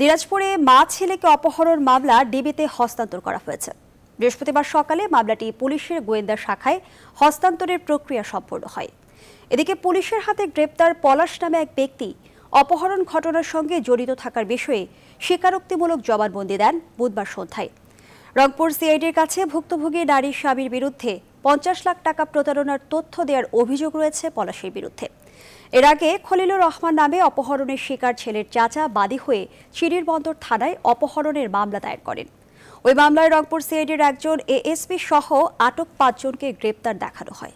দিনাজপুরে মা ছেলেকে অপহরণ মামলা ডিবিতে হস্তান্তর করা হয়েছে বৃহস্পতিবার সকালে মামলাটি পুলিশের গোয়েন্দা শাখায় হস্তান্তরের প্রক্রিয়া সম্পন্ন হয় এদিকে পুলিশের হাতে গ্রেপ্তার পলাশ নামে এক ব্যক্তি অপহরণ ঘটনার সঙ্গে জড়িত থাকার বিষয়ে স্বীকারোক্তিমূলক জবানবন্দি দেন বুধবার সন্ধ্যায় রংপুর সিআইডির কাছে ভুক্তভোগী নারীর স্বামীর বিরুদ্ধে পঞ্চাশ লাখ টাকা প্রতারণার তথ্য দেওয়ার অভিযোগ রয়েছে পলাশের বিরুদ্ধে এর আগে খলিলুর রহমান নামে অপহরণের শিকার ছেলের চাচা বাদী হয়ে চিরির বন্দর থানায় অপহরণের মামলা দায়ের করেন ওই মামলায় রংপুর সিআইডির একজন এএসপি সহ আটক পাঁচজনকে গ্রেপ্তার দেখানো হয়